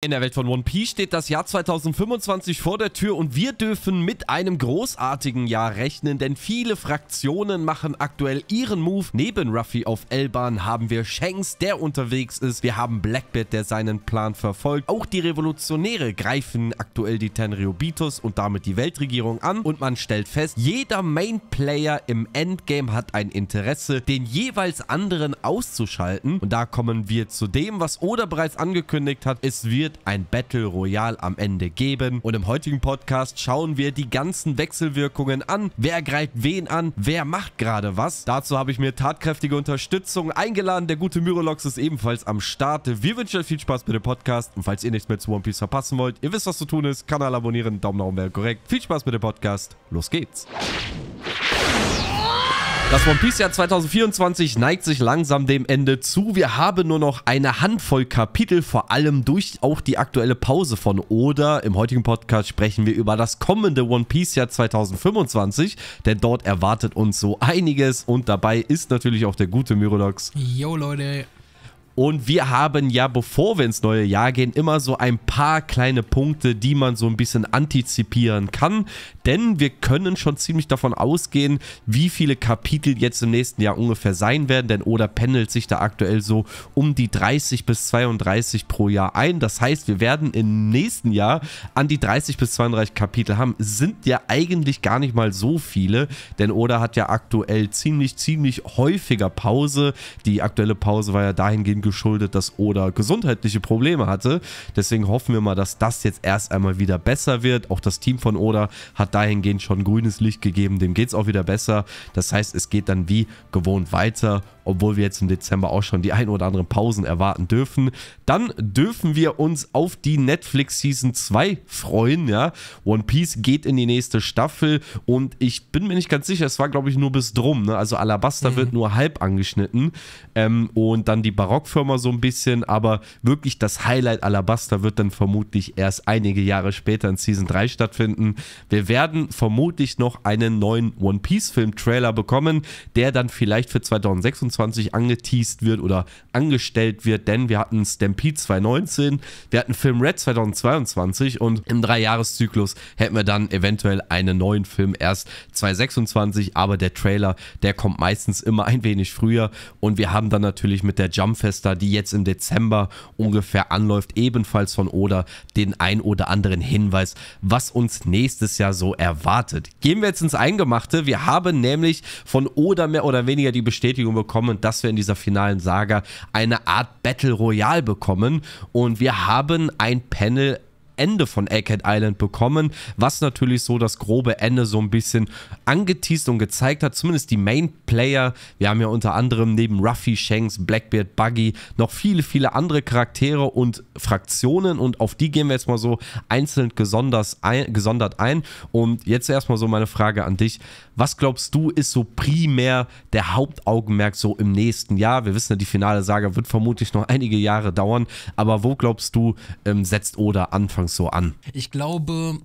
In der Welt von One Piece steht das Jahr 2025 vor der Tür und wir dürfen mit einem großartigen Jahr rechnen, denn viele Fraktionen machen aktuell ihren Move. Neben Ruffy auf Elban haben wir Shanks, der unterwegs ist. Wir haben Blackbeard, der seinen Plan verfolgt. Auch die Revolutionäre greifen aktuell die Tenryobitos und damit die Weltregierung an. Und man stellt fest, jeder Mainplayer im Endgame hat ein Interesse, den jeweils anderen auszuschalten. Und da kommen wir zu dem, was Oda bereits angekündigt hat, es wird wird ein Battle Royale am Ende geben. Und im heutigen Podcast schauen wir die ganzen Wechselwirkungen an. Wer greift wen an? Wer macht gerade was? Dazu habe ich mir tatkräftige Unterstützung eingeladen. Der gute Myrolox ist ebenfalls am Start. Wir wünschen euch viel Spaß mit dem Podcast. Und falls ihr nichts mehr zu One Piece verpassen wollt, ihr wisst, was zu tun ist. Kanal abonnieren, Daumen nach oben wäre korrekt. Viel Spaß mit dem Podcast. Los geht's. Das One Piece Jahr 2024 neigt sich langsam dem Ende zu. Wir haben nur noch eine Handvoll Kapitel, vor allem durch auch die aktuelle Pause von Oda. Im heutigen Podcast sprechen wir über das kommende One Piece Jahr 2025, denn dort erwartet uns so einiges und dabei ist natürlich auch der gute Myrodox. Yo Leute, und wir haben ja, bevor wir ins neue Jahr gehen, immer so ein paar kleine Punkte, die man so ein bisschen antizipieren kann. Denn wir können schon ziemlich davon ausgehen, wie viele Kapitel jetzt im nächsten Jahr ungefähr sein werden. Denn Oda pendelt sich da aktuell so um die 30 bis 32 pro Jahr ein. Das heißt, wir werden im nächsten Jahr an die 30 bis 32 Kapitel haben. Sind ja eigentlich gar nicht mal so viele. Denn Oda hat ja aktuell ziemlich, ziemlich häufiger Pause. Die aktuelle Pause war ja dahingehend geschuldet, dass Oda gesundheitliche Probleme hatte. Deswegen hoffen wir mal, dass das jetzt erst einmal wieder besser wird. Auch das Team von Oda hat dahingehend schon grünes Licht gegeben. Dem geht es auch wieder besser. Das heißt, es geht dann wie gewohnt weiter, obwohl wir jetzt im Dezember auch schon die ein oder anderen Pausen erwarten dürfen. Dann dürfen wir uns auf die Netflix Season 2 freuen. Ja? One Piece geht in die nächste Staffel und ich bin mir nicht ganz sicher, es war glaube ich nur bis drum. Ne? Also Alabaster mhm. wird nur halb angeschnitten ähm, und dann die Barock Firma so ein bisschen, aber wirklich das Highlight Alabaster wird dann vermutlich erst einige Jahre später in Season 3 stattfinden. Wir werden vermutlich noch einen neuen One Piece Film Trailer bekommen, der dann vielleicht für 2026 angeteased wird oder angestellt wird, denn wir hatten Stampede 2019, wir hatten Film Red 2022 und im Dreijahreszyklus hätten wir dann eventuell einen neuen Film erst 2026, aber der Trailer, der kommt meistens immer ein wenig früher und wir haben dann natürlich mit der Jump Fest Bethesda, die jetzt im Dezember ungefähr anläuft, ebenfalls von Oda den ein oder anderen Hinweis, was uns nächstes Jahr so erwartet. Gehen wir jetzt ins Eingemachte. Wir haben nämlich von Oda mehr oder weniger die Bestätigung bekommen, dass wir in dieser finalen Saga eine Art Battle Royale bekommen und wir haben ein Panel Ende von Egghead Island bekommen, was natürlich so das grobe Ende so ein bisschen angeteased und gezeigt hat, zumindest die Main-Player. Wir haben ja unter anderem neben Ruffy, Shanks, Blackbeard, Buggy noch viele, viele andere Charaktere und Fraktionen und auf die gehen wir jetzt mal so einzeln gesonders ein, gesondert ein. Und jetzt erstmal so meine Frage an dich. Was glaubst du, ist so primär der Hauptaugenmerk so im nächsten Jahr? Wir wissen ja, die finale Saga wird vermutlich noch einige Jahre dauern, aber wo glaubst du, ähm, setzt Oda Anfang Anfangs so an? Ich glaube,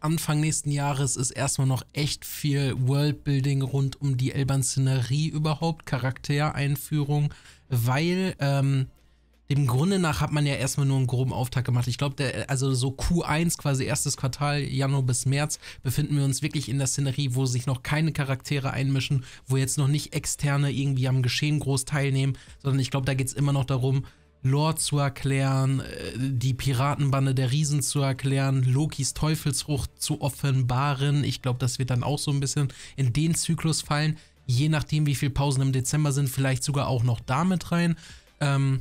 Anfang nächsten Jahres ist erstmal noch echt viel Worldbuilding rund um die Elban-Szenerie überhaupt, Charaktereinführung, weil ähm, dem Grunde nach hat man ja erstmal nur einen groben Auftakt gemacht. Ich glaube, also so Q1, quasi erstes Quartal, Januar bis März, befinden wir uns wirklich in der Szenerie, wo sich noch keine Charaktere einmischen, wo jetzt noch nicht Externe irgendwie am Geschehen groß teilnehmen, sondern ich glaube, da geht es immer noch darum, Lore zu erklären, äh, die Piratenbande der Riesen zu erklären, Lokis Teufelsrucht zu offenbaren. Ich glaube, das wird dann auch so ein bisschen in den Zyklus fallen. Je nachdem, wie viele Pausen im Dezember sind, vielleicht sogar auch noch da mit rein. Ähm,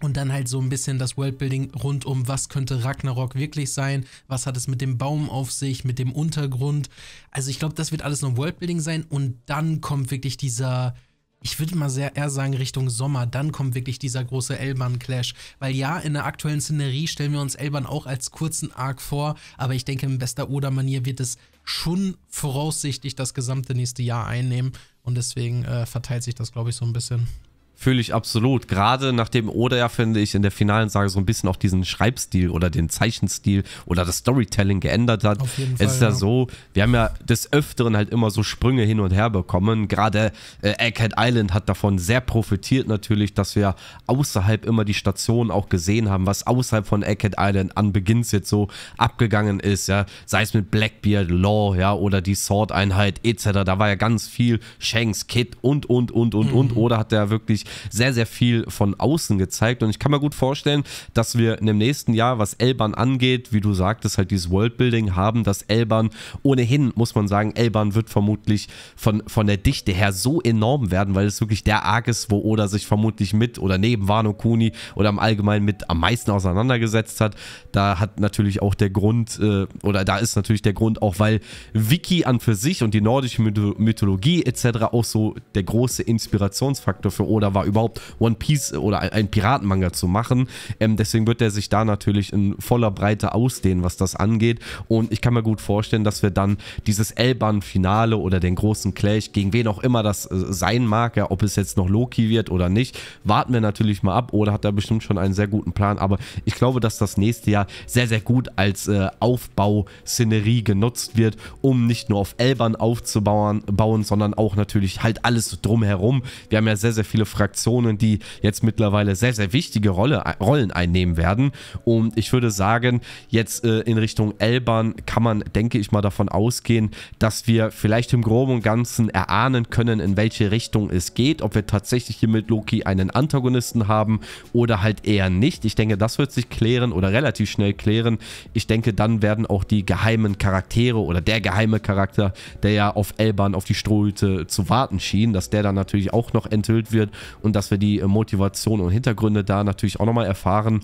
und dann halt so ein bisschen das Worldbuilding rund um, was könnte Ragnarok wirklich sein, was hat es mit dem Baum auf sich, mit dem Untergrund. Also ich glaube, das wird alles nur Worldbuilding sein und dann kommt wirklich dieser, ich würde mal sehr eher sagen Richtung Sommer, dann kommt wirklich dieser große Elban-Clash. Weil ja, in der aktuellen Szenerie stellen wir uns Elban auch als kurzen Arc vor, aber ich denke, in bester oder manier wird es schon voraussichtlich das gesamte nächste Jahr einnehmen und deswegen äh, verteilt sich das, glaube ich, so ein bisschen. Fühle ich absolut. Gerade nachdem Oda ja, finde ich, in der finalen Sage so ein bisschen auch diesen Schreibstil oder den Zeichenstil oder das Storytelling geändert hat. Auf jeden Fall, es ist ja, ja, so, wir haben ja des Öfteren halt immer so Sprünge hin und her bekommen. Gerade äh, Egghead Island hat davon sehr profitiert natürlich, dass wir außerhalb immer die Stationen auch gesehen haben, was außerhalb von Egghead Island an Beginns jetzt so abgegangen ist. Ja? Sei es mit Blackbeard, Law ja, oder die Sword-Einheit etc. Da war ja ganz viel Shanks, Kid und, und, und, und, mhm. und. Oder hat er wirklich sehr, sehr viel von außen gezeigt. Und ich kann mir gut vorstellen, dass wir in dem nächsten Jahr, was Elban angeht, wie du sagtest, halt dieses Worldbuilding haben, dass Elban ohnehin, muss man sagen, Elban wird vermutlich von, von der Dichte her so enorm werden, weil es wirklich der Arc ist, wo Oda sich vermutlich mit oder neben Wano Kuni oder im Allgemeinen mit am meisten auseinandergesetzt hat. Da hat natürlich auch der Grund, äh, oder da ist natürlich der Grund auch, weil Wiki an für sich und die nordische Mythologie etc. auch so der große Inspirationsfaktor für Oda schwer war, überhaupt One Piece oder ein Piratenmanga zu machen. Ähm, deswegen wird er sich da natürlich in voller Breite ausdehnen, was das angeht. Und ich kann mir gut vorstellen, dass wir dann dieses Elban-Finale oder den großen Clash, gegen wen auch immer das äh, sein mag, ja, ob es jetzt noch Loki wird oder nicht, warten wir natürlich mal ab. Oder hat er bestimmt schon einen sehr guten Plan. Aber ich glaube, dass das nächste Jahr sehr, sehr gut als äh, Aufbauszenerie genutzt wird, um nicht nur auf Elban aufzubauen, bauen, sondern auch natürlich halt alles drumherum. Wir haben ja sehr, sehr viele Fragen Fraktionen, die jetzt mittlerweile sehr, sehr wichtige Rolle, Rollen einnehmen werden. Und ich würde sagen, jetzt äh, in Richtung Elban kann man, denke ich mal, davon ausgehen, dass wir vielleicht im Groben und Ganzen erahnen können, in welche Richtung es geht, ob wir tatsächlich hier mit Loki einen Antagonisten haben oder halt eher nicht. Ich denke, das wird sich klären oder relativ schnell klären. Ich denke, dann werden auch die geheimen Charaktere oder der geheime Charakter, der ja auf Elban auf die Strohhüte zu warten schien, dass der dann natürlich auch noch enthüllt wird und dass wir die äh, Motivation und Hintergründe da natürlich auch nochmal erfahren.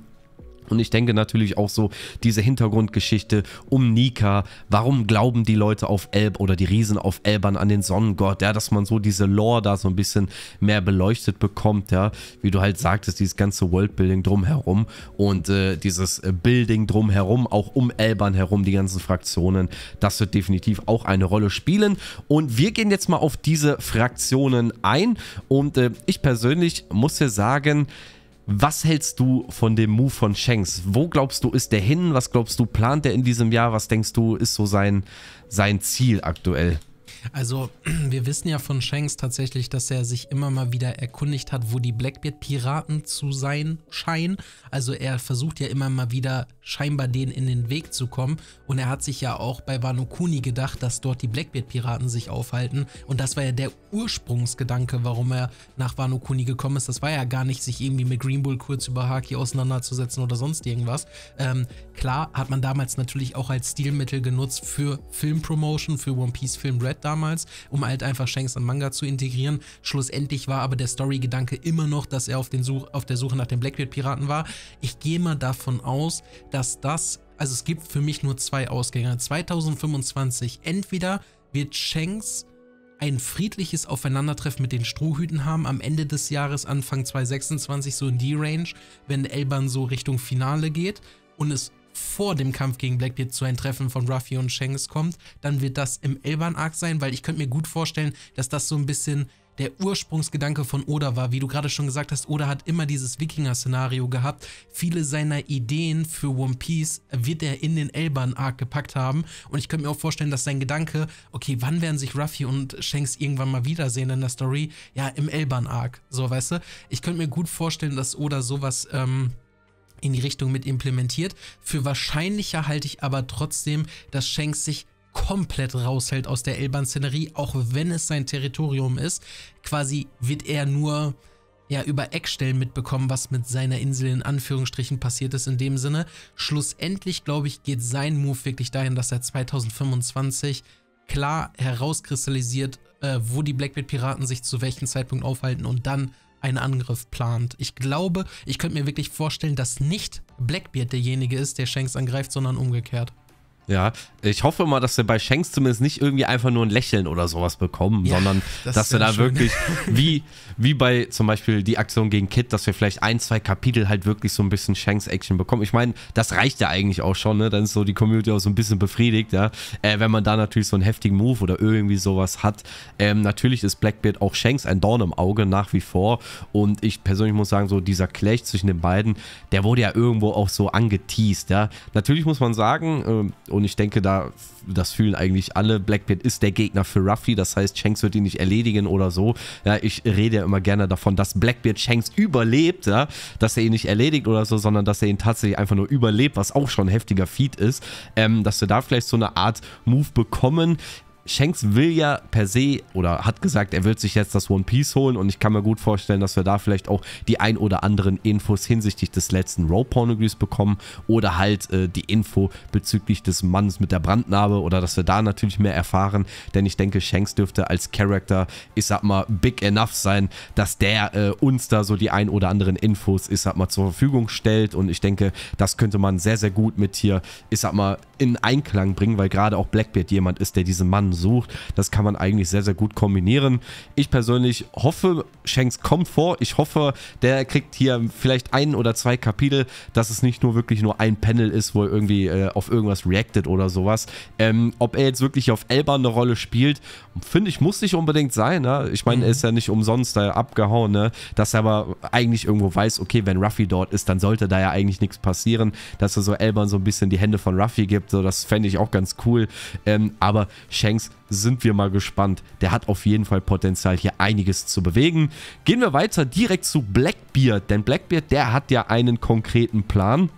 Und ich denke natürlich auch so, diese Hintergrundgeschichte um Nika, warum glauben die Leute auf Elb oder die Riesen auf Elbern an den Sonnengott, ja, dass man so diese Lore da so ein bisschen mehr beleuchtet bekommt, ja, wie du halt sagtest, dieses ganze Worldbuilding drumherum und äh, dieses äh, Building drumherum, auch um Elbern herum, die ganzen Fraktionen, das wird definitiv auch eine Rolle spielen und wir gehen jetzt mal auf diese Fraktionen ein und äh, ich persönlich muss ja sagen, was hältst du von dem Move von Shanks? Wo glaubst du, ist der hin? Was glaubst du, plant er in diesem Jahr? Was denkst du, ist so sein, sein Ziel aktuell? Also wir wissen ja von Shanks tatsächlich, dass er sich immer mal wieder erkundigt hat, wo die Blackbeard-Piraten zu sein scheinen. Also er versucht ja immer mal wieder scheinbar denen in den Weg zu kommen. Und er hat sich ja auch bei Wano Kuni gedacht, dass dort die Blackbeard-Piraten sich aufhalten. Und das war ja der Ursprungsgedanke, warum er nach Wano Kuni gekommen ist. Das war ja gar nicht, sich irgendwie mit Green Bull kurz über Haki auseinanderzusetzen oder sonst irgendwas. Ähm, klar hat man damals natürlich auch als Stilmittel genutzt für Filmpromotion, für One Piece Film Red damals, um halt einfach Shanks im Manga zu integrieren. Schlussendlich war aber der Story-Gedanke immer noch, dass er auf, den Such auf der Suche nach den Blackbeard-Piraten war. Ich gehe mal davon aus, dass das, also es gibt für mich nur zwei Ausgänge. 2025, entweder wird Shanks ein friedliches Aufeinandertreffen mit den Strohhüten haben, am Ende des Jahres, Anfang 2026, so in die Range, wenn Elban so Richtung Finale geht und es vor dem Kampf gegen Blackbeard zu einem Treffen von Ruffy und Shanks kommt, dann wird das im Elban-Arc sein, weil ich könnte mir gut vorstellen, dass das so ein bisschen der Ursprungsgedanke von Oda war. Wie du gerade schon gesagt hast, Oda hat immer dieses Wikinger-Szenario gehabt. Viele seiner Ideen für One Piece wird er in den Elban-Arc gepackt haben. Und ich könnte mir auch vorstellen, dass sein Gedanke, okay, wann werden sich Ruffy und Shanks irgendwann mal wiedersehen in der Story? Ja, im Elban-Arc, so weißt du. Ich könnte mir gut vorstellen, dass Oda sowas... Ähm, in die Richtung mit implementiert. Für wahrscheinlicher halte ich aber trotzdem, dass Shanks sich komplett raushält aus der Elban-Szenerie, auch wenn es sein Territorium ist. Quasi wird er nur ja, über Eckstellen mitbekommen, was mit seiner Insel in Anführungsstrichen passiert ist in dem Sinne. Schlussendlich, glaube ich, geht sein Move wirklich dahin, dass er 2025 klar herauskristallisiert, äh, wo die Blackbeard-Piraten sich zu welchem Zeitpunkt aufhalten und dann einen Angriff plant. Ich glaube, ich könnte mir wirklich vorstellen, dass nicht Blackbeard derjenige ist, der Shanks angreift, sondern umgekehrt. Ja, ich hoffe mal, dass wir bei Shanks zumindest nicht irgendwie einfach nur ein Lächeln oder sowas bekommen, ja, sondern das dass wir da schön. wirklich, wie, wie bei zum Beispiel die Aktion gegen Kid, dass wir vielleicht ein, zwei Kapitel halt wirklich so ein bisschen Shanks-Action bekommen. Ich meine, das reicht ja eigentlich auch schon, ne? Dann ist so die Community auch so ein bisschen befriedigt, ja. Äh, wenn man da natürlich so einen heftigen Move oder irgendwie sowas hat. Ähm, natürlich ist Blackbeard auch Shanks ein Dorn im Auge nach wie vor. Und ich persönlich muss sagen, so dieser Clash zwischen den beiden, der wurde ja irgendwo auch so angeteased, ja. Natürlich muss man sagen, äh, und ich denke, da das fühlen eigentlich alle. Blackbeard ist der Gegner für Ruffy. Das heißt, Shanks wird ihn nicht erledigen oder so. Ja, ich rede ja immer gerne davon, dass Blackbeard Shanks überlebt. Ja? Dass er ihn nicht erledigt oder so, sondern dass er ihn tatsächlich einfach nur überlebt, was auch schon ein heftiger Feed ist. Ähm, dass wir da vielleicht so eine Art Move bekommen. Shanks will ja per se oder hat gesagt, er wird sich jetzt das One Piece holen und ich kann mir gut vorstellen, dass wir da vielleicht auch die ein oder anderen Infos hinsichtlich des letzten Row Pornogrees bekommen oder halt äh, die Info bezüglich des Mannes mit der Brandnarbe oder dass wir da natürlich mehr erfahren, denn ich denke, Shanks dürfte als Character, ich sag mal, big enough sein, dass der äh, uns da so die ein oder anderen Infos, ich sag mal, zur Verfügung stellt und ich denke, das könnte man sehr, sehr gut mit hier, ich sag mal, in Einklang bringen, weil gerade auch Blackbeard jemand ist, der diesen Mann sucht. Das kann man eigentlich sehr, sehr gut kombinieren. Ich persönlich hoffe, Shanks kommt vor. Ich hoffe, der kriegt hier vielleicht ein oder zwei Kapitel, dass es nicht nur wirklich nur ein Panel ist, wo er irgendwie äh, auf irgendwas reactet oder sowas. Ähm, ob er jetzt wirklich auf Elba eine Rolle spielt, finde ich, muss nicht unbedingt sein. Ne? Ich meine, mhm. er ist ja nicht umsonst da abgehauen, ne? dass er aber eigentlich irgendwo weiß, okay, wenn Ruffy dort ist, dann sollte da ja eigentlich nichts passieren, dass er so Elban so ein bisschen die Hände von Ruffy gibt. So, das fände ich auch ganz cool. Ähm, aber Shanks sind wir mal gespannt. Der hat auf jeden Fall Potenzial, hier einiges zu bewegen. Gehen wir weiter direkt zu Blackbeard, denn Blackbeard, der hat ja einen konkreten Plan.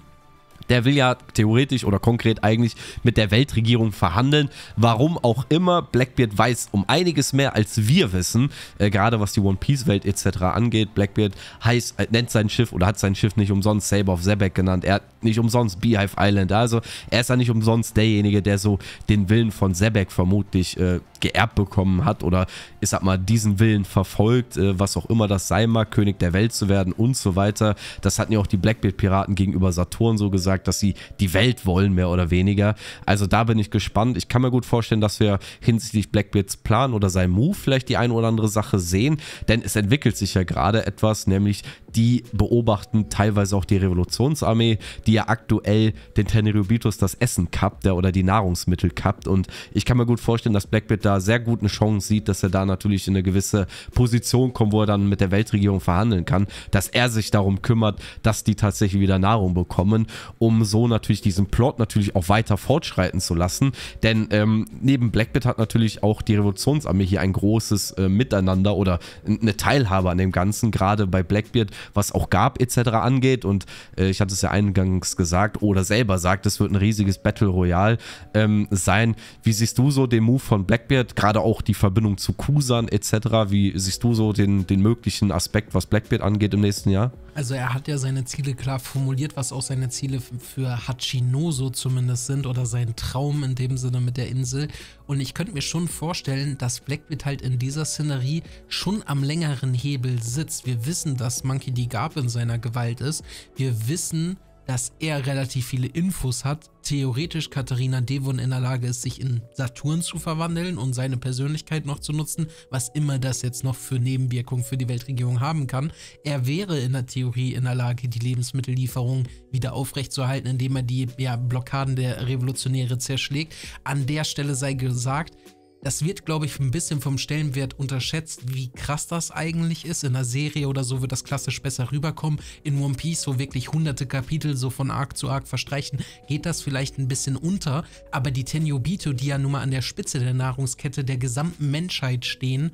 Der will ja theoretisch oder konkret eigentlich mit der Weltregierung verhandeln. Warum auch immer, Blackbeard weiß um einiges mehr, als wir wissen. Äh, gerade was die One-Piece-Welt etc. angeht. Blackbeard heißt, äh, nennt sein Schiff oder hat sein Schiff nicht umsonst Saber of Zebek genannt. Er hat nicht umsonst Beehive Island. Also er ist ja nicht umsonst derjenige, der so den Willen von Zebek vermutlich äh, geerbt bekommen hat oder ich sag mal diesen Willen verfolgt, äh, was auch immer das sein mag, König der Welt zu werden und so weiter. Das hatten ja auch die Blackbeard-Piraten gegenüber Saturn so gesagt gesagt, dass sie die Welt wollen, mehr oder weniger. Also da bin ich gespannt. Ich kann mir gut vorstellen, dass wir hinsichtlich Blackbeards Plan oder seinem Move vielleicht die eine oder andere Sache sehen, denn es entwickelt sich ja gerade etwas, nämlich die beobachten teilweise auch die Revolutionsarmee, die ja aktuell den Tenerubitus das Essen kappt oder die Nahrungsmittel kappt und ich kann mir gut vorstellen, dass Blackbeard da sehr gut eine Chance sieht, dass er da natürlich in eine gewisse Position kommt, wo er dann mit der Weltregierung verhandeln kann, dass er sich darum kümmert, dass die tatsächlich wieder Nahrung bekommen, um um so natürlich diesen Plot natürlich auch weiter fortschreiten zu lassen. Denn ähm, neben Blackbeard hat natürlich auch die Revolutionsarmee hier ein großes äh, Miteinander oder eine Teilhabe an dem Ganzen, gerade bei Blackbeard, was auch gab etc. angeht. Und äh, ich hatte es ja eingangs gesagt oder selber sagt, es wird ein riesiges Battle Royale ähm, sein. Wie siehst du so den Move von Blackbeard, gerade auch die Verbindung zu Kusan etc.? Wie siehst du so den, den möglichen Aspekt, was Blackbeard angeht im nächsten Jahr? Also er hat ja seine Ziele klar formuliert, was auch seine Ziele für Hachinoso zumindest sind oder sein Traum in dem Sinne mit der Insel. Und ich könnte mir schon vorstellen, dass Blackbeard halt in dieser Szenerie schon am längeren Hebel sitzt. Wir wissen, dass Monkey die Garb in seiner Gewalt ist. Wir wissen, dass er relativ viele Infos hat. Theoretisch Katharina Devon in der Lage ist, sich in Saturn zu verwandeln und seine Persönlichkeit noch zu nutzen, was immer das jetzt noch für Nebenwirkungen für die Weltregierung haben kann. Er wäre in der Theorie in der Lage, die Lebensmittellieferung wieder aufrechtzuerhalten, indem er die ja, Blockaden der Revolutionäre zerschlägt. An der Stelle sei gesagt, das wird, glaube ich, ein bisschen vom Stellenwert unterschätzt, wie krass das eigentlich ist. In einer Serie oder so wird das klassisch besser rüberkommen. In One Piece, wo wirklich hunderte Kapitel so von Arc zu Arc verstreichen, geht das vielleicht ein bisschen unter. Aber die Tenyobito, die ja nun mal an der Spitze der Nahrungskette der gesamten Menschheit stehen,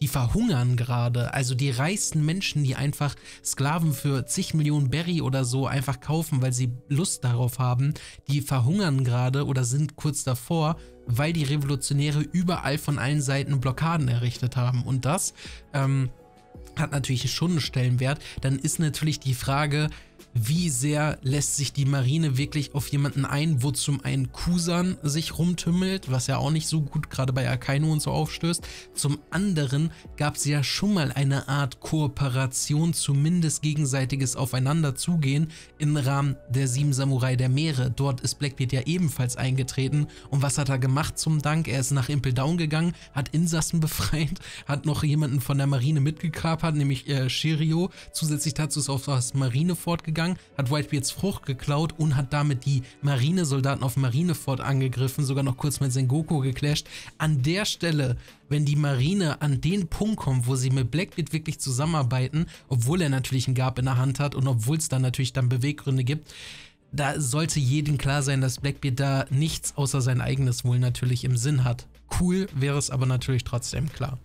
die verhungern gerade. Also die reichsten Menschen, die einfach Sklaven für zig Millionen Berry oder so einfach kaufen, weil sie Lust darauf haben, die verhungern gerade oder sind kurz davor, weil die Revolutionäre überall von allen Seiten Blockaden errichtet haben. Und das ähm, hat natürlich schon einen Stellenwert. Dann ist natürlich die Frage, wie sehr lässt sich die Marine wirklich auf jemanden ein, wo zum einen Kusan sich rumtümmelt, was ja auch nicht so gut gerade bei Akainu und so aufstößt. Zum anderen gab es ja schon mal eine Art Kooperation, zumindest gegenseitiges Aufeinanderzugehen im Rahmen der Sieben Samurai der Meere. Dort ist Blackbeard ja ebenfalls eingetreten und was hat er gemacht zum Dank? Er ist nach Impel Down gegangen, hat Insassen befreit, hat noch jemanden von der Marine mitgekapert, nämlich äh, Shirio. Zusätzlich dazu ist auch das Marine fortgegangen vorgegangen, hat Whitebeards Frucht geklaut und hat damit die Marinesoldaten auf Marineford angegriffen, sogar noch kurz mit Sengoku geclasht. An der Stelle, wenn die Marine an den Punkt kommt, wo sie mit Blackbeard wirklich zusammenarbeiten, obwohl er natürlich einen Gab in der Hand hat und obwohl es dann natürlich dann Beweggründe gibt, da sollte jedem klar sein, dass Blackbeard da nichts außer sein eigenes Wohl natürlich im Sinn hat. Cool wäre es aber natürlich trotzdem klar.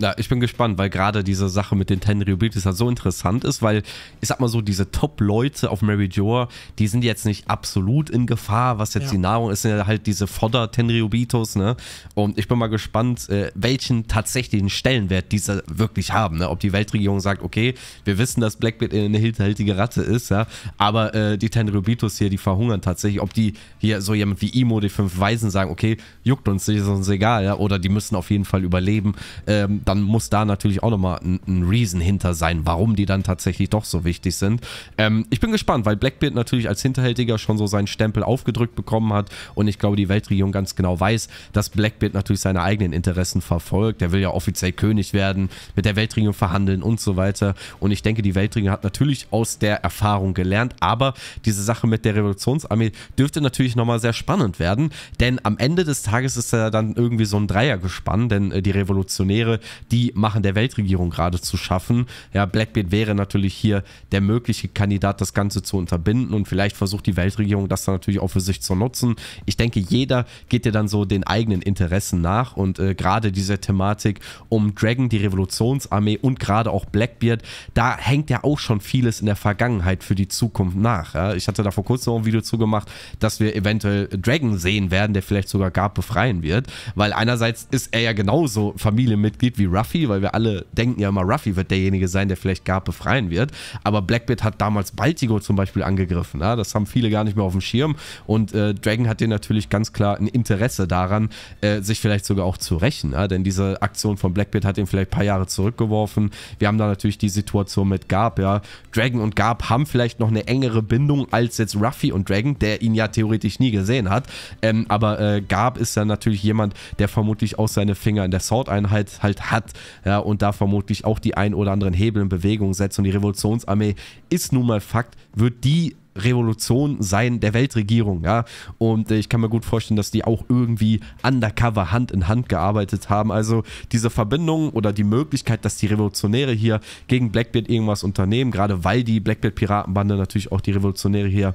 Ja, ich bin gespannt, weil gerade diese Sache mit den Ten Rebuild halt so interessant ist, weil ich sag mal so, diese Top-Leute auf Mary Joa, die sind jetzt nicht absolut in Gefahr, was jetzt ja. die Nahrung ist, sind ja halt diese Fodder Tenriobitos, ne? Und ich bin mal gespannt, äh, welchen tatsächlichen Stellenwert diese wirklich haben, ne? Ob die Weltregierung sagt, okay, wir wissen, dass Blackbeard eine hinterhältige Ratte ist, ja, aber äh, die Tenriobitos hier, die verhungern tatsächlich, ob die hier so jemand wie Imo, die fünf Weisen sagen, okay, juckt uns nicht, ist uns egal, ja, oder die müssen auf jeden Fall überleben, ähm, dann muss da natürlich auch nochmal ein, ein Reason hinter sein, warum die dann tatsächlich doch so wichtig sind. Ähm, ich bin gespannt, weil Blackbeard natürlich als Hinterhältiger schon so seinen Stempel aufgedrückt bekommen hat und ich glaube, die Weltregierung ganz genau weiß, dass Blackbeard natürlich seine eigenen Interessen verfolgt. Der will ja offiziell König werden, mit der Weltregierung verhandeln und so weiter. Und ich denke, die Weltregierung hat natürlich aus der Erfahrung gelernt, aber diese Sache mit der Revolutionsarmee dürfte natürlich nochmal sehr spannend werden, denn am Ende des Tages ist ja dann irgendwie so ein Dreier gespannt, denn äh, die Revolutionäre, die machen der Weltregierung gerade zu schaffen. Ja, Blackbeard wäre natürlich hier der mögliche Kandidat, das Ganze zu unterbinden und vielleicht versucht die Weltregierung das dann natürlich auch für sich zu nutzen. Ich denke, jeder geht dir dann so den eigenen Interessen nach und äh, gerade diese Thematik um Dragon, die Revolutionsarmee und gerade auch Blackbeard, da hängt ja auch schon vieles in der Vergangenheit für die Zukunft nach. Ja? Ich hatte da vor kurzem auch ein Video zu gemacht, dass wir eventuell Dragon sehen werden, der vielleicht sogar Gab befreien wird, weil einerseits ist er ja genauso Familienmitglied wie Ruffy, weil wir alle denken ja immer, Ruffy wird derjenige sein, der vielleicht Garp befreien wird. Aber Blackbeard hat damals Baltigo zum Beispiel angegriffen. Ja? Das haben viele gar nicht mehr auf dem Schirm. Und äh, Dragon hat den natürlich ganz klar ein Interesse daran, äh, sich vielleicht sogar auch zu rächen. Ja? Denn diese Aktion von Blackbeard hat ihn vielleicht ein paar Jahre zurückgeworfen. Wir haben da natürlich die Situation mit Garp. Ja? Dragon und Garp haben vielleicht noch eine engere Bindung als jetzt Ruffy und Dragon, der ihn ja theoretisch nie gesehen hat. Ähm, aber äh, Garp ist ja natürlich jemand, der vermutlich auch seine Finger in der Sword-Einheit halt hat ja, und da vermutlich auch die ein oder anderen Hebel in Bewegung setzt. Und die Revolutionsarmee ist nun mal Fakt, wird die Revolution sein der Weltregierung, ja. Und äh, ich kann mir gut vorstellen, dass die auch irgendwie undercover Hand in Hand gearbeitet haben. Also diese Verbindung oder die Möglichkeit, dass die Revolutionäre hier gegen Blackbeard irgendwas unternehmen, gerade weil die Blackbeard-Piratenbande natürlich auch die Revolutionäre hier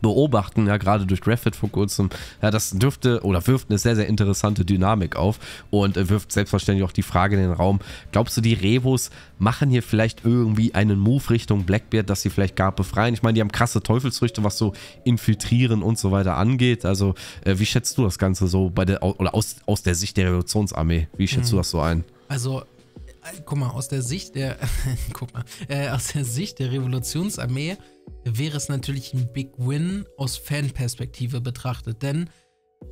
beobachten, ja, gerade durch Graffit vor kurzem. Ja, das dürfte oder wirft eine sehr, sehr interessante Dynamik auf und äh, wirft selbstverständlich auch die Frage in den Raum, glaubst du, die Revos machen hier vielleicht irgendwie einen Move Richtung Blackbeard, dass sie vielleicht gar befreien? Ich meine, die haben krasse Teufelsfrüchte, was so Infiltrieren und so weiter angeht. Also, äh, wie schätzt du das Ganze so bei der, oder aus, aus der Sicht der Revolutionsarmee? Wie schätzt mhm. du das so ein? Also, guck mal, aus der Sicht der, guck mal, äh, aus der Sicht der Revolutionsarmee wäre es natürlich ein Big Win aus Fanperspektive betrachtet. Denn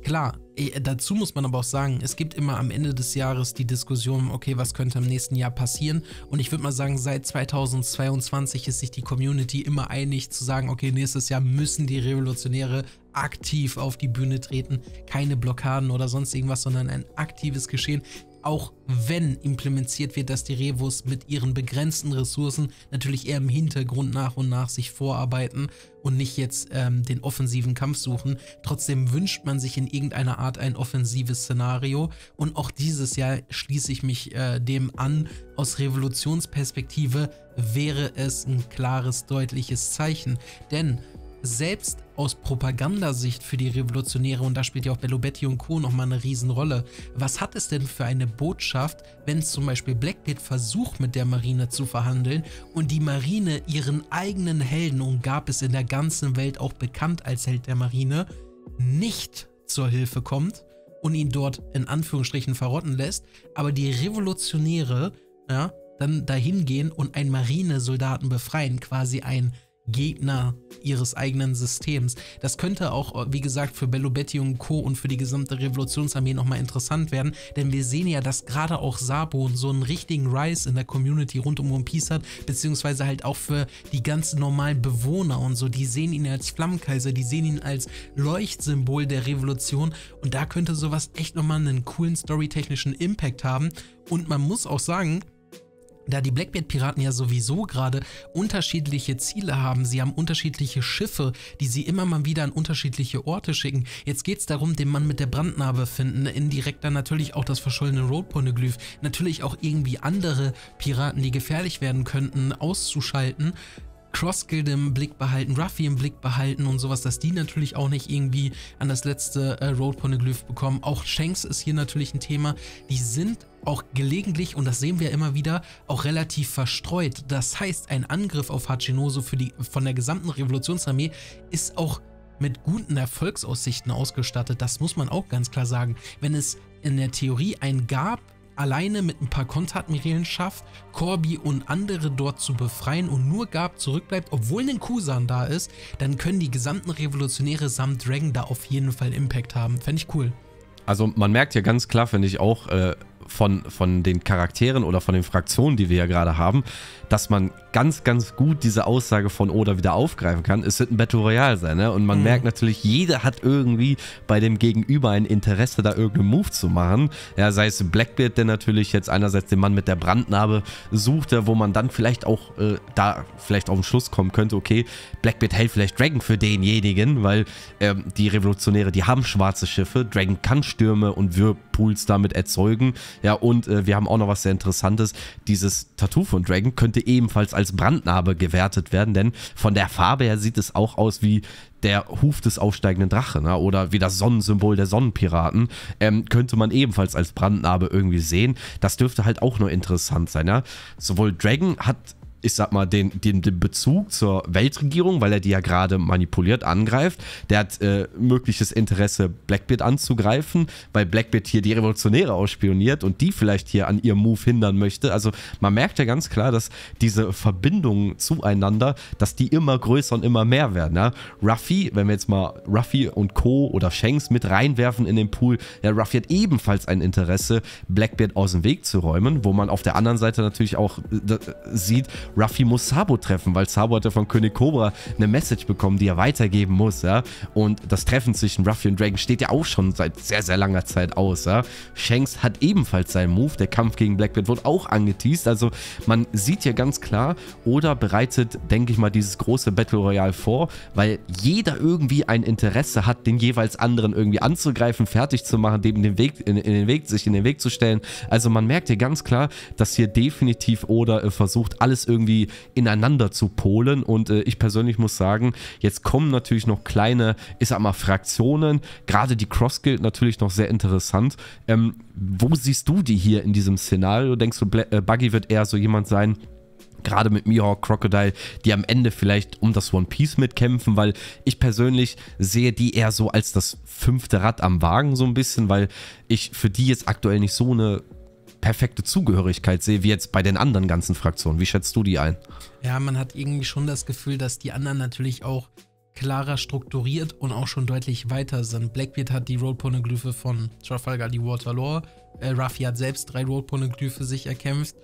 klar, eh, dazu muss man aber auch sagen, es gibt immer am Ende des Jahres die Diskussion, okay, was könnte im nächsten Jahr passieren? Und ich würde mal sagen, seit 2022 ist sich die Community immer einig zu sagen, okay, nächstes Jahr müssen die Revolutionäre aktiv auf die Bühne treten. Keine Blockaden oder sonst irgendwas, sondern ein aktives Geschehen auch wenn implementiert wird, dass die Revos mit ihren begrenzten Ressourcen natürlich eher im Hintergrund nach und nach sich vorarbeiten und nicht jetzt ähm, den offensiven Kampf suchen. Trotzdem wünscht man sich in irgendeiner Art ein offensives Szenario und auch dieses Jahr schließe ich mich äh, dem an. Aus Revolutionsperspektive wäre es ein klares, deutliches Zeichen, denn selbst aus Propagandasicht für die Revolutionäre, und da spielt ja auch Bello Bellobetti und Co. nochmal eine Riesenrolle, was hat es denn für eine Botschaft, wenn zum Beispiel Blackbeard versucht, mit der Marine zu verhandeln und die Marine ihren eigenen Helden, und gab es in der ganzen Welt auch bekannt als Held der Marine, nicht zur Hilfe kommt und ihn dort in Anführungsstrichen verrotten lässt, aber die Revolutionäre, ja, dann dahin gehen und einen Marinesoldaten befreien, quasi ein Gegner ihres eigenen Systems. Das könnte auch, wie gesagt, für Bellobetti und Co. und für die gesamte Revolutionsarmee nochmal interessant werden, denn wir sehen ja, dass gerade auch Sabo so einen richtigen Rise in der Community rund um One Piece hat, beziehungsweise halt auch für die ganzen normalen Bewohner und so. Die sehen ihn als Flammenkaiser, die sehen ihn als Leuchtsymbol der Revolution und da könnte sowas echt nochmal einen coolen storytechnischen Impact haben. Und man muss auch sagen, da die Blackbeard-Piraten ja sowieso gerade unterschiedliche Ziele haben, sie haben unterschiedliche Schiffe, die sie immer mal wieder an unterschiedliche Orte schicken. Jetzt geht es darum, den Mann mit der Brandnarbe finden, indirekt dann natürlich auch das verschollene Roadponeglyph, natürlich auch irgendwie andere Piraten, die gefährlich werden könnten, auszuschalten. Crossguild im Blick behalten, Ruffy im Blick behalten und sowas, dass die natürlich auch nicht irgendwie an das letzte äh, Road Poneglyph bekommen. Auch Shanks ist hier natürlich ein Thema. Die sind auch gelegentlich, und das sehen wir immer wieder, auch relativ verstreut. Das heißt, ein Angriff auf Hachinoso für die, von der gesamten Revolutionsarmee ist auch mit guten Erfolgsaussichten ausgestattet. Das muss man auch ganz klar sagen. Wenn es in der Theorie ein gab, alleine mit ein paar Konteradmirälen schafft, Corby und andere dort zu befreien und nur Gab zurückbleibt, obwohl ein Kusan da ist, dann können die gesamten Revolutionäre samt Dragon da auf jeden Fall Impact haben. Fände ich cool. Also man merkt ja ganz klar, finde ich auch, äh, von, von den Charakteren oder von den Fraktionen, die wir ja gerade haben, dass man ganz, ganz gut diese Aussage von Oda wieder aufgreifen kann. Es wird ein Battle Royale sein, ne? Und man mhm. merkt natürlich, jeder hat irgendwie bei dem Gegenüber ein Interesse, da irgendeinen Move zu machen. Ja, sei es Blackbeard, der natürlich jetzt einerseits den Mann mit der Brandnarbe sucht, wo man dann vielleicht auch äh, da vielleicht auf den Schluss kommen könnte, okay, Blackbeard hält vielleicht Dragon für denjenigen, weil ähm, die Revolutionäre, die haben schwarze Schiffe, Dragon kann Stürme und Whirlpools damit erzeugen. Ja, und äh, wir haben auch noch was sehr Interessantes, dieses Tattoo von Dragon könnte könnte ebenfalls als Brandnarbe gewertet werden, denn von der Farbe her sieht es auch aus wie der Huf des aufsteigenden Drachen ne? oder wie das Sonnensymbol der Sonnenpiraten, ähm, könnte man ebenfalls als Brandnarbe irgendwie sehen. Das dürfte halt auch nur interessant sein. Ja? Sowohl Dragon hat ich sag mal, den, den, den, Bezug zur Weltregierung, weil er die ja gerade manipuliert angreift. Der hat äh, mögliches Interesse, Blackbeard anzugreifen, weil Blackbeard hier die Revolutionäre ausspioniert und die vielleicht hier an ihrem Move hindern möchte. Also man merkt ja ganz klar, dass diese Verbindungen zueinander, dass die immer größer und immer mehr werden. Ja? Ruffy, wenn wir jetzt mal Ruffy und Co. oder Shanks mit reinwerfen in den Pool, ja, Ruffy hat ebenfalls ein Interesse, Blackbeard aus dem Weg zu räumen, wo man auf der anderen Seite natürlich auch äh, sieht, Ruffy muss Sabo treffen, weil Sabo hat ja von König Cobra eine Message bekommen, die er weitergeben muss, ja. Und das Treffen zwischen Ruffy und Dragon steht ja auch schon seit sehr, sehr langer Zeit aus, ja. Shanks hat ebenfalls seinen Move, der Kampf gegen Blackbeard wurde auch angeteased, also man sieht hier ganz klar, Oda bereitet, denke ich mal, dieses große Battle Royale vor, weil jeder irgendwie ein Interesse hat, den jeweils anderen irgendwie anzugreifen, fertig zu machen, dem den Weg, in, in den Weg, sich in den Weg zu stellen. Also man merkt hier ganz klar, dass hier definitiv Oda äh, versucht, alles irgendwie irgendwie ineinander zu polen. Und äh, ich persönlich muss sagen, jetzt kommen natürlich noch kleine, ich sag mal, Fraktionen. Gerade die Cross Guild natürlich noch sehr interessant. Ähm, wo siehst du die hier in diesem Szenario? Denkst du, äh, Buggy wird eher so jemand sein, gerade mit Mihawk, Crocodile, die am Ende vielleicht um das One Piece mitkämpfen, weil ich persönlich sehe die eher so als das fünfte Rad am Wagen so ein bisschen, weil ich für die jetzt aktuell nicht so eine perfekte Zugehörigkeit sehe, wie jetzt bei den anderen ganzen Fraktionen. Wie schätzt du die ein? Ja, man hat irgendwie schon das Gefühl, dass die anderen natürlich auch klarer strukturiert und auch schon deutlich weiter sind. Blackbeard hat die Road-Poneglyphe von Trafalgar, die Waterloo. Äh, Ruffy hat selbst drei Road-Poneglyphe sich erkämpft.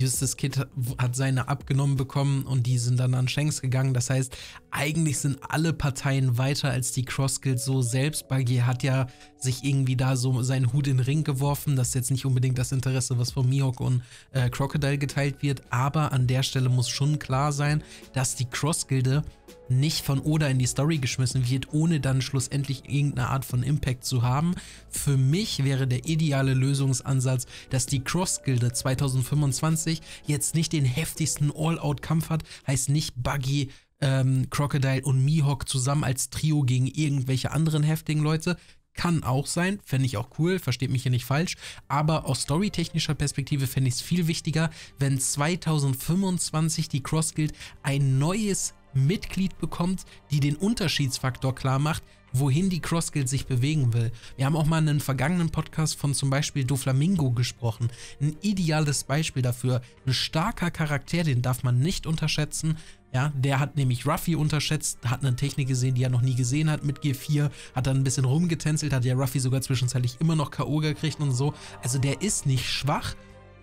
Justus Kid hat seine abgenommen bekommen und die sind dann an Shanks gegangen. Das heißt, eigentlich sind alle Parteien weiter als die Cross Guild so selbst. Buggy hat ja sich irgendwie da so seinen Hut in den Ring geworfen. Das ist jetzt nicht unbedingt das Interesse, was von Mihawk und äh, Crocodile geteilt wird. Aber an der Stelle muss schon klar sein, dass die Cross Crossgilde nicht von Oda in die Story geschmissen wird, ohne dann schlussendlich irgendeine Art von Impact zu haben. Für mich wäre der ideale Lösungsansatz, dass die Cross-Gilde 2025 jetzt nicht den heftigsten All-Out-Kampf hat, heißt nicht Buggy, ähm, Crocodile und Mihawk zusammen als Trio gegen irgendwelche anderen heftigen Leute. Kann auch sein, fände ich auch cool, versteht mich hier nicht falsch. Aber aus storytechnischer Perspektive fände ich es viel wichtiger, wenn 2025 die Cross Guild ein neues Mitglied bekommt, die den Unterschiedsfaktor klar macht, wohin die Crossguild sich bewegen will. Wir haben auch mal in einem vergangenen Podcast von zum Beispiel Doflamingo gesprochen. Ein ideales Beispiel dafür. Ein starker Charakter, den darf man nicht unterschätzen. Ja, der hat nämlich Ruffy unterschätzt, hat eine Technik gesehen, die er noch nie gesehen hat mit G4, hat dann ein bisschen rumgetänzelt, hat ja Ruffy sogar zwischenzeitlich immer noch K.O. gekriegt und so. Also der ist nicht schwach,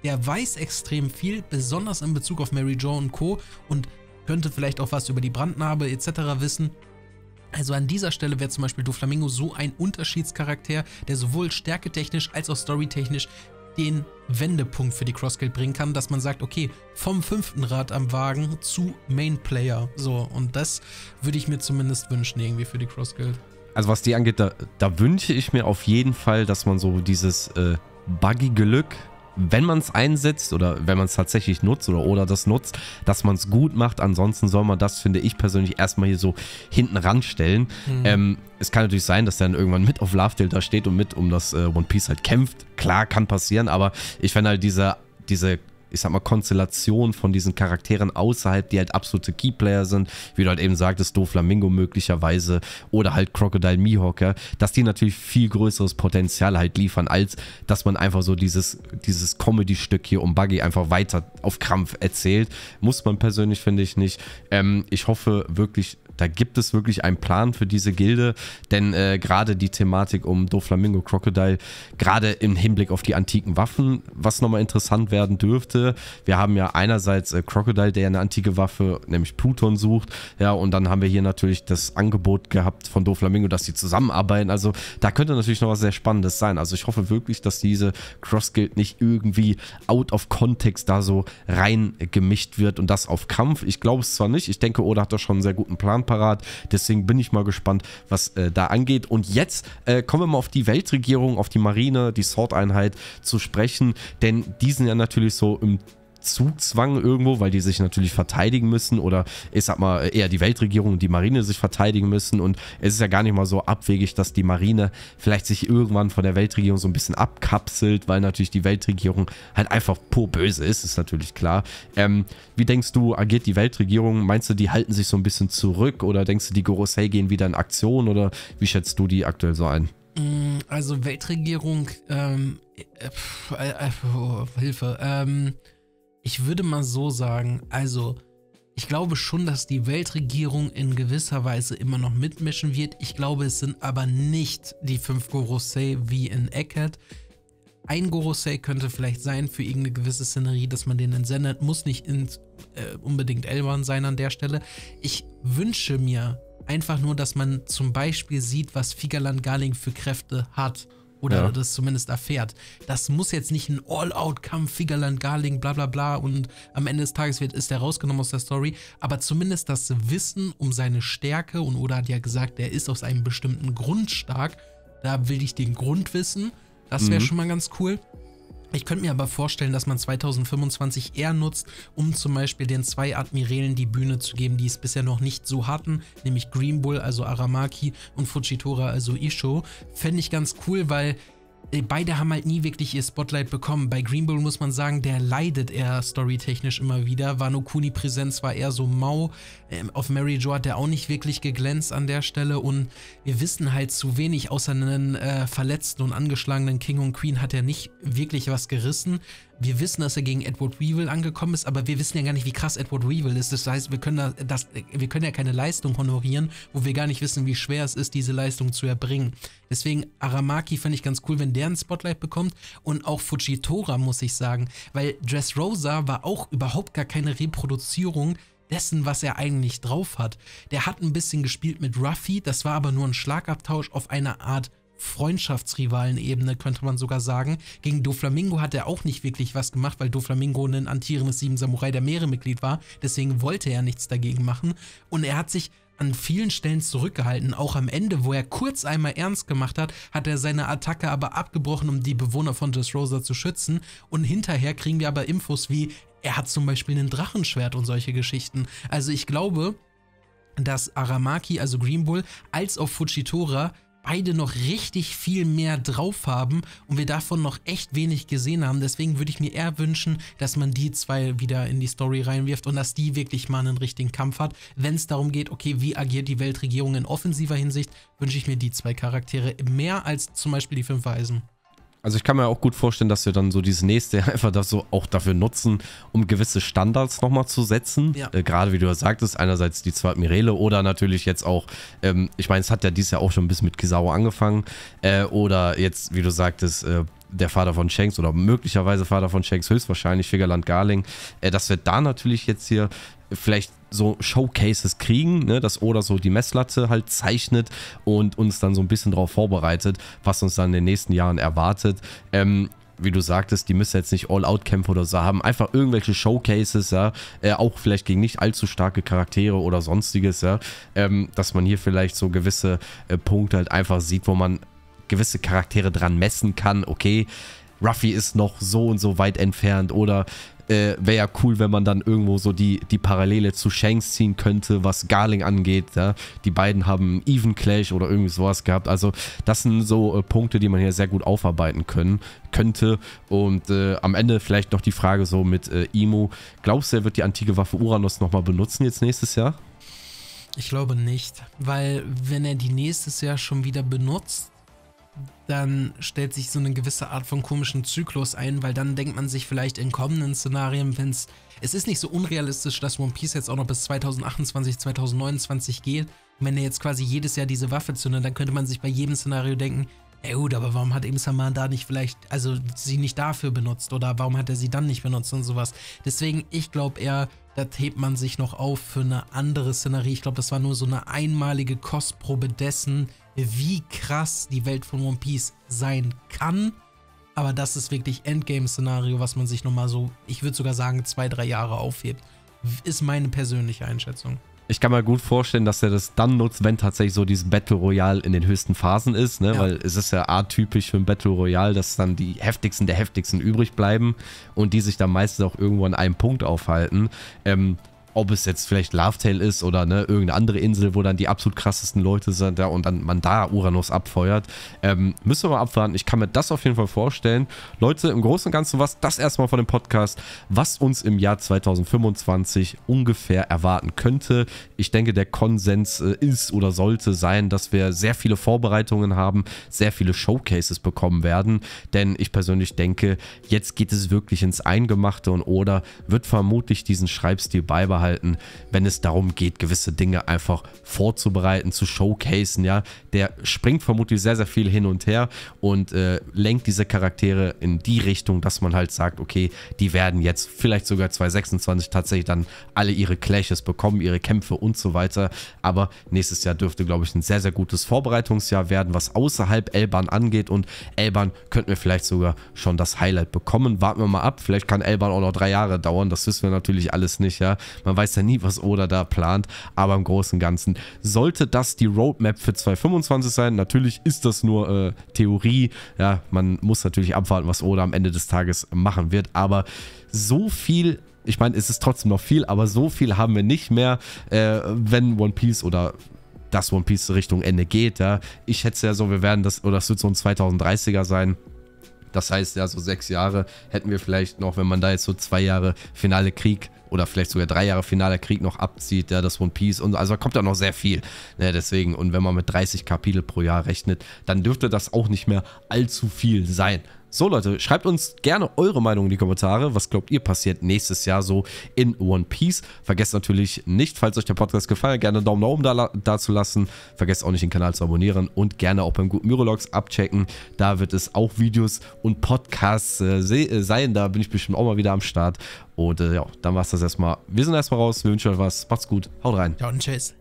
der weiß extrem viel, besonders in Bezug auf Mary Jo und Co. Und könnte vielleicht auch was über die Brandnarbe etc. wissen. Also an dieser Stelle wäre zum Beispiel Doflamingo so ein Unterschiedscharakter, der sowohl stärketechnisch als auch storytechnisch den Wendepunkt für die Crossskill bringen kann, dass man sagt, okay, vom fünften Rad am Wagen zu Main Player. So, und das würde ich mir zumindest wünschen, irgendwie für die Crossskill. Also was die angeht, da, da, wünsche ich mir auf jeden Fall, dass man so dieses äh, Buggy-Glück wenn man es einsetzt oder wenn man es tatsächlich nutzt oder, oder das nutzt, dass man es gut macht. Ansonsten soll man das, finde ich persönlich, erstmal hier so hinten ranstellen. Mhm. Ähm, es kann natürlich sein, dass der dann irgendwann mit auf Love da steht und mit um das äh, One Piece halt kämpft. Klar, kann passieren, aber ich fände halt diese, diese ich sag mal, Konstellation von diesen Charakteren außerhalb, die halt absolute Keyplayer sind, wie du halt eben sagtest, Doflamingo möglicherweise oder halt Crocodile Mihawker, dass die natürlich viel größeres Potenzial halt liefern, als dass man einfach so dieses, dieses Comedy-Stück hier um Buggy einfach weiter auf Krampf erzählt. Muss man persönlich, finde ich, nicht. Ähm, ich hoffe wirklich, da gibt es wirklich einen Plan für diese Gilde, denn äh, gerade die Thematik um Doflamingo Crocodile, gerade im Hinblick auf die antiken Waffen, was nochmal interessant werden dürfte. Wir haben ja einerseits äh, Crocodile, der eine antike Waffe, nämlich Pluton sucht, ja, und dann haben wir hier natürlich das Angebot gehabt von Doflamingo, dass sie zusammenarbeiten. Also da könnte natürlich noch was sehr Spannendes sein. Also ich hoffe wirklich, dass diese Cross-Guild nicht irgendwie out of context da so reingemischt wird und das auf Kampf. Ich glaube es zwar nicht, ich denke, Oda hat da schon einen sehr guten Plan parat. Deswegen bin ich mal gespannt, was äh, da angeht. Und jetzt äh, kommen wir mal auf die Weltregierung, auf die Marine, die Sword-Einheit zu sprechen, denn die sind ja natürlich so im Zugzwang irgendwo, weil die sich natürlich verteidigen müssen oder ich sag mal äh, eher die Weltregierung und die Marine sich verteidigen müssen und es ist ja gar nicht mal so abwegig, dass die Marine vielleicht sich irgendwann von der Weltregierung so ein bisschen abkapselt, weil natürlich die Weltregierung halt einfach pur böse ist, ist natürlich klar. Ähm, wie denkst du, agiert die Weltregierung? Meinst du, die halten sich so ein bisschen zurück oder denkst du, die Gorosei gehen wieder in Aktion oder wie schätzt du die aktuell so ein? Mm, also Weltregierung, ähm, äh, äh, äh, oh, Hilfe, ähm, ich würde mal so sagen, also ich glaube schon, dass die Weltregierung in gewisser Weise immer noch mitmischen wird. Ich glaube, es sind aber nicht die fünf Gorosei wie in Eckert. Ein Gorosei könnte vielleicht sein für irgendeine gewisse Szenerie, dass man den entsendet. Muss nicht ins, äh, unbedingt Elwan sein an der Stelle. Ich wünsche mir einfach nur, dass man zum Beispiel sieht, was Figaland Garling für Kräfte hat oder ja. das zumindest erfährt. Das muss jetzt nicht ein All-Out-Kampf, Figerland, Garling, bla bla bla und am Ende des Tages wird, ist er rausgenommen aus der Story. Aber zumindest das Wissen um seine Stärke und Oda hat ja gesagt, er ist aus einem bestimmten Grund stark. Da will ich den Grund wissen. Das wäre mhm. schon mal ganz cool. Ich könnte mir aber vorstellen, dass man 2025 eher nutzt, um zum Beispiel den zwei Admirälen die Bühne zu geben, die es bisher noch nicht so hatten, nämlich Green Bull, also Aramaki und Fujitora, also Isho. Fände ich ganz cool, weil äh, beide haben halt nie wirklich ihr Spotlight bekommen. Bei Green Bull muss man sagen, der leidet eher storytechnisch immer wieder. Wano Kuni Präsenz war eher so mau. Ähm, auf Mary Jo hat er auch nicht wirklich geglänzt an der Stelle und wir wissen halt zu wenig, außer einen äh, verletzten und angeschlagenen King und Queen hat er nicht wirklich was gerissen wir wissen, dass er gegen Edward Weevil angekommen ist, aber wir wissen ja gar nicht, wie krass Edward Weevil ist. Das heißt, wir können, das, wir können ja keine Leistung honorieren, wo wir gar nicht wissen, wie schwer es ist, diese Leistung zu erbringen. Deswegen Aramaki fand ich ganz cool, wenn der ein Spotlight bekommt und auch Fujitora, muss ich sagen, weil Dressrosa war auch überhaupt gar keine Reproduzierung dessen, was er eigentlich drauf hat. Der hat ein bisschen gespielt mit Ruffy, das war aber nur ein Schlagabtausch auf eine Art Freundschaftsrivalen-Ebene, könnte man sogar sagen. Gegen Doflamingo hat er auch nicht wirklich was gemacht, weil Doflamingo ein antierendes Sieben Samurai der Meere-Mitglied war. Deswegen wollte er nichts dagegen machen. Und er hat sich an vielen Stellen zurückgehalten. Auch am Ende, wo er kurz einmal ernst gemacht hat, hat er seine Attacke aber abgebrochen, um die Bewohner von Dressrosa zu schützen. Und hinterher kriegen wir aber Infos wie, er hat zum Beispiel ein Drachenschwert und solche Geschichten. Also ich glaube, dass Aramaki, also Green Bull, als auch Fujitora beide noch richtig viel mehr drauf haben und wir davon noch echt wenig gesehen haben. Deswegen würde ich mir eher wünschen, dass man die zwei wieder in die Story reinwirft und dass die wirklich mal einen richtigen Kampf hat. Wenn es darum geht, okay, wie agiert die Weltregierung in offensiver Hinsicht, wünsche ich mir die zwei Charaktere mehr als zum Beispiel die fünf Weisen. Also ich kann mir auch gut vorstellen, dass wir dann so dieses nächste einfach das so auch dafür nutzen, um gewisse Standards nochmal zu setzen. Ja. Äh, gerade wie du ja sagtest, einerseits die zwei Mirele oder natürlich jetzt auch, ähm, ich meine, es hat ja dieses Jahr auch schon ein bisschen mit Kizawa angefangen. Äh, oder jetzt, wie du sagtest, äh, der Vater von Shanks oder möglicherweise Vater von Shanks, höchstwahrscheinlich Figgerland Garling, äh, dass wir da natürlich jetzt hier vielleicht so Showcases kriegen, ne, dass Oda so die Messlatte halt zeichnet und uns dann so ein bisschen darauf vorbereitet, was uns dann in den nächsten Jahren erwartet. Ähm, wie du sagtest, die müssen jetzt nicht All-Out-Kämpfe oder so haben, einfach irgendwelche Showcases, ja, äh, auch vielleicht gegen nicht allzu starke Charaktere oder sonstiges, ja, ähm, dass man hier vielleicht so gewisse äh, Punkte halt einfach sieht, wo man gewisse Charaktere dran messen kann, okay, Ruffy ist noch so und so weit entfernt oder äh, wäre ja cool, wenn man dann irgendwo so die, die Parallele zu Shanks ziehen könnte, was Garling angeht. Ja? Die beiden haben Even Clash oder irgendwie sowas gehabt. Also das sind so äh, Punkte, die man hier sehr gut aufarbeiten können, könnte. Und äh, am Ende vielleicht noch die Frage so mit äh, Imo. Glaubst du, er wird die antike Waffe Uranus nochmal benutzen jetzt nächstes Jahr? Ich glaube nicht, weil wenn er die nächstes Jahr schon wieder benutzt, dann stellt sich so eine gewisse Art von komischen Zyklus ein, weil dann denkt man sich vielleicht in kommenden Szenarien, wenn es, es ist nicht so unrealistisch, dass One Piece jetzt auch noch bis 2028, 2029 geht. Und wenn er jetzt quasi jedes Jahr diese Waffe zündet, dann könnte man sich bei jedem Szenario denken, ey gut, aber warum hat Im Saman da nicht vielleicht, also sie nicht dafür benutzt oder warum hat er sie dann nicht benutzt und sowas. Deswegen, ich glaube eher, das hebt man sich noch auf für eine andere Szenerie. Ich glaube, das war nur so eine einmalige Kostprobe dessen, wie krass die Welt von One Piece sein kann. Aber das ist wirklich Endgame-Szenario, was man sich nochmal so, ich würde sogar sagen, zwei, drei Jahre aufhebt. Ist meine persönliche Einschätzung. Ich kann mir gut vorstellen, dass er das dann nutzt, wenn tatsächlich so dieses Battle Royale in den höchsten Phasen ist, ne? Ja. Weil es ist ja atypisch für ein Battle Royale, dass dann die heftigsten der heftigsten übrig bleiben und die sich dann meistens auch irgendwo an einem Punkt aufhalten. Ähm, ob es jetzt vielleicht Lovetail ist oder ne, irgendeine andere Insel, wo dann die absolut krassesten Leute sind ja, und dann man da Uranus abfeuert. Ähm, müssen wir mal abwarten. Ich kann mir das auf jeden Fall vorstellen. Leute, im Großen und Ganzen was das erstmal von dem Podcast, was uns im Jahr 2025 ungefähr erwarten könnte. Ich denke, der Konsens äh, ist oder sollte sein, dass wir sehr viele Vorbereitungen haben, sehr viele Showcases bekommen werden. Denn ich persönlich denke, jetzt geht es wirklich ins Eingemachte und oder wird vermutlich diesen Schreibstil beibehalten halten, wenn es darum geht, gewisse Dinge einfach vorzubereiten, zu showcasen, ja. Der springt vermutlich sehr, sehr viel hin und her und äh, lenkt diese Charaktere in die Richtung, dass man halt sagt, okay, die werden jetzt vielleicht sogar 2026 tatsächlich dann alle ihre Clashes bekommen, ihre Kämpfe und so weiter. Aber nächstes Jahr dürfte, glaube ich, ein sehr, sehr gutes Vorbereitungsjahr werden, was außerhalb Elban angeht. Und Elban könnten wir vielleicht sogar schon das Highlight bekommen. Warten wir mal ab. Vielleicht kann Elban auch noch drei Jahre dauern. Das wissen wir natürlich alles nicht, ja. Man man weiß ja nie, was Oda da plant, aber im Großen und Ganzen sollte das die Roadmap für 2025 sein. Natürlich ist das nur äh, Theorie. Ja, man muss natürlich abwarten, was Oda am Ende des Tages machen wird, aber so viel ich meine, es ist trotzdem noch viel, aber so viel haben wir nicht mehr, äh, wenn One Piece oder das One Piece Richtung Ende geht. Ja. Ich es ja so, wir werden das, oder das wird so ein 2030er sein. Das heißt ja, so sechs Jahre hätten wir vielleicht noch, wenn man da jetzt so zwei Jahre finale Krieg oder vielleicht sogar drei Jahre finaler Krieg noch abzieht, ja, das One Piece und also kommt da noch sehr viel. Ne, deswegen, und wenn man mit 30 Kapitel pro Jahr rechnet, dann dürfte das auch nicht mehr allzu viel sein. So Leute, schreibt uns gerne eure Meinung in die Kommentare. Was glaubt ihr passiert nächstes Jahr so in One Piece? Vergesst natürlich nicht, falls euch der Podcast gefallen, gerne einen Daumen nach oben da, da zu lassen. Vergesst auch nicht den Kanal zu abonnieren und gerne auch beim guten Myrologs abchecken. Da wird es auch Videos und Podcasts äh, äh, sein. Da bin ich bestimmt auch mal wieder am Start. Und äh, ja, dann war es das erstmal. Wir sind erstmal raus. Wir wünschen euch was. Macht's gut. Haut rein. Ciao und tschüss.